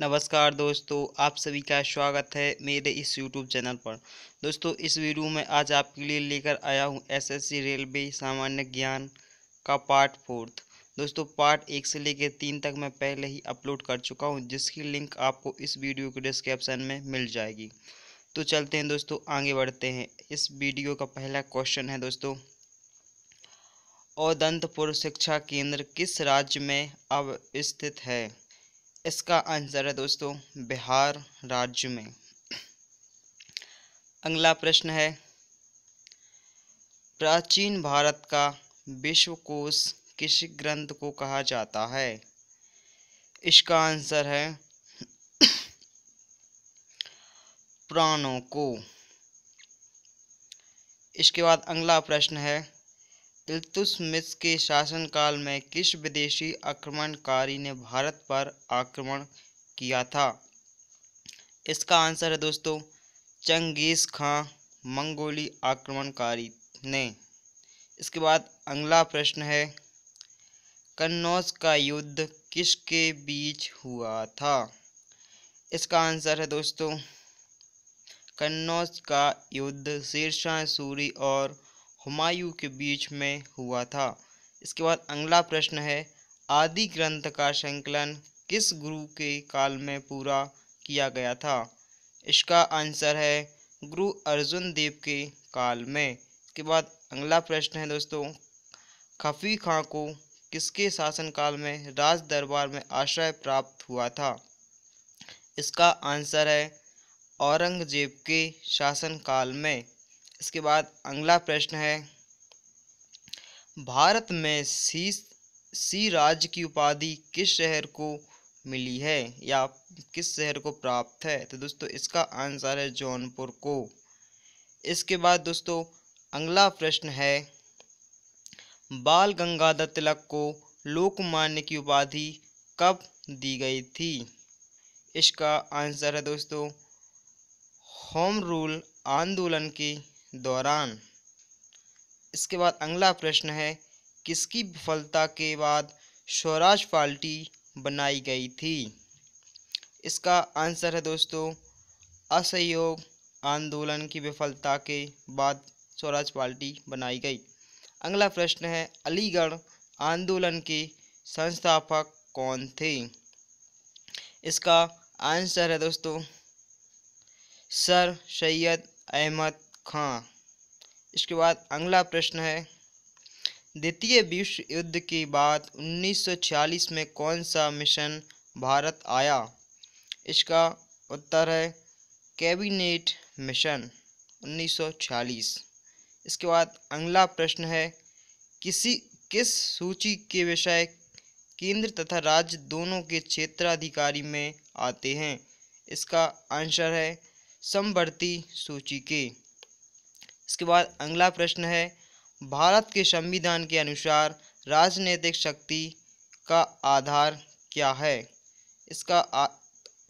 नमस्कार दोस्तों आप सभी का स्वागत है मेरे इस यूट्यूब चैनल पर दोस्तों इस वीडियो में आज आपके लिए लेकर आया हूं एसएससी रेलवे सामान्य ज्ञान का पार्ट फोर्थ दोस्तों पार्ट एक से लेकर तीन तक मैं पहले ही अपलोड कर चुका हूं जिसकी लिंक आपको इस वीडियो के डिस्क्रिप्शन में मिल जाएगी तो चलते हैं दोस्तों आगे बढ़ते हैं इस वीडियो का पहला क्वेश्चन है दोस्तों औदंतपुर शिक्षा केंद्र किस राज्य में अब स्थित है इसका आंसर है दोस्तों बिहार राज्य में अगला प्रश्न है प्राचीन भारत का विश्वकोश किस ग्रंथ को कहा जाता है इसका आंसर है प्राणों को इसके बाद अगला प्रश्न है इल्तुतमिश के शासनकाल में किस विदेशी आक्रमणकारी ने भारत पर आक्रमण किया था इसका आंसर है दोस्तों चंगेज खां मंगोली आक्रमणकारी ने इसके बाद अगला प्रश्न है कन्नौज का युद्ध किसके बीच हुआ था इसका आंसर है दोस्तों कन्नौज का युद्ध शेरशाह सूरी और हुमायूं के बीच में हुआ था इसके बाद अगला प्रश्न है आदि ग्रंथ का संकलन किस गुरु के काल में पूरा किया गया था इसका आंसर है गुरु अर्जुन देव के काल में इसके बाद अगला प्रश्न है दोस्तों खफी खां को किसके शासनकाल में राज दरबार में आश्रय प्राप्त हुआ था इसका आंसर है औरंगजेब के शासनकाल में इसके बाद अगला प्रश्न है भारत में सी सी राज्य की उपाधि किस शहर को मिली है या किस शहर को प्राप्त है तो दोस्तों इसका आंसर है जौनपुर को इसके बाद दोस्तों अगला प्रश्न है बाल गंगाधर तिलक को लोकमान्य की उपाधि कब दी गई थी इसका आंसर है दोस्तों होम रूल आंदोलन की दौरान इसके बाद अगला प्रश्न है किसकी विफलता के बाद स्वराज पार्टी बनाई गई थी इसका आंसर है दोस्तों असहयोग आंदोलन की विफलता के बाद स्वराज पार्टी बनाई गई अगला प्रश्न है अलीगढ़ आंदोलन के संस्थापक कौन थे इसका आंसर है दोस्तों सर सैयद अहमद खां हाँ, इसके बाद अगला प्रश्न है द्वितीय विश्व युद्ध के बाद 1946 में कौन सा मिशन भारत आया इसका उत्तर है कैबिनेट मिशन 1946 इसके बाद अगला प्रश्न है किसी किस सूची के विषय केंद्र तथा राज्य दोनों के क्षेत्राधिकारी में आते हैं इसका आंसर है समवर्ती सूची के इसके बाद अगला प्रश्न है भारत के संविधान के अनुसार राजनीतिक शक्ति का आधार क्या है इसका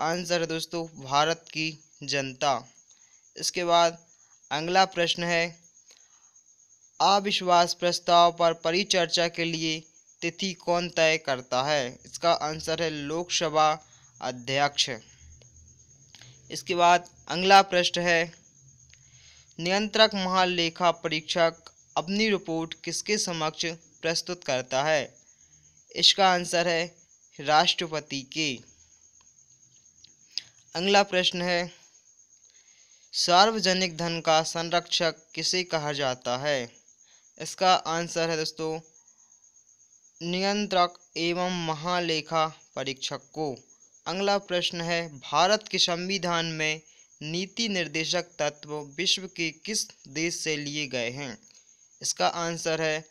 आंसर है दोस्तों भारत की जनता इसके बाद अगला प्रश्न है अविश्वास प्रस्ताव पर परिचर्चा के लिए तिथि कौन तय करता है इसका आंसर है लोकसभा अध्यक्ष इसके बाद अगला प्रश्न है नियंत्रक महालेखा परीक्षक अपनी रिपोर्ट किसके समक्ष प्रस्तुत करता है इसका आंसर है राष्ट्रपति के अगला प्रश्न है सार्वजनिक धन का संरक्षक किसे कहा जाता है इसका आंसर है दोस्तों नियंत्रक एवं महालेखा परीक्षक को अगला प्रश्न है भारत के संविधान में नीति निर्देशक तत्व विश्व के किस देश से लिए गए हैं इसका आंसर है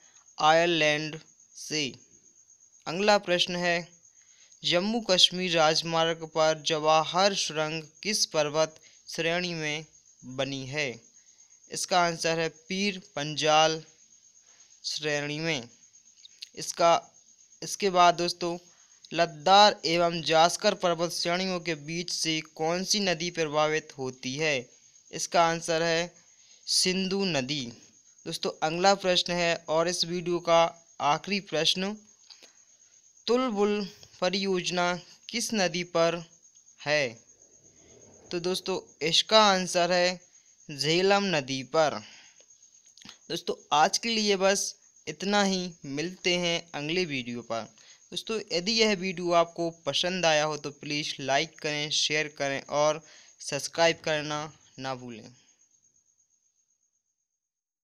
आयरलैंड से अगला प्रश्न है जम्मू कश्मीर राजमार्ग पर जवाहर सुरंग किस पर्वत श्रेणी में बनी है इसका आंसर है पीर पंजाल श्रेणी में इसका इसके बाद दोस्तों लद्दार एवं जास्कर पर्वत श्रेणियों के बीच से कौन सी नदी प्रभावित होती है इसका आंसर है सिंधु नदी दोस्तों अगला प्रश्न है और इस वीडियो का आखिरी प्रश्न तुलबुल परियोजना किस नदी पर है तो दोस्तों इसका आंसर है झेलम नदी पर दोस्तों आज के लिए बस इतना ही मिलते हैं अगले वीडियो पर दोस्तों यदि यह वीडियो आपको पसंद आया हो तो प्लीज़ लाइक करें शेयर करें और सब्सक्राइब करना ना भूलें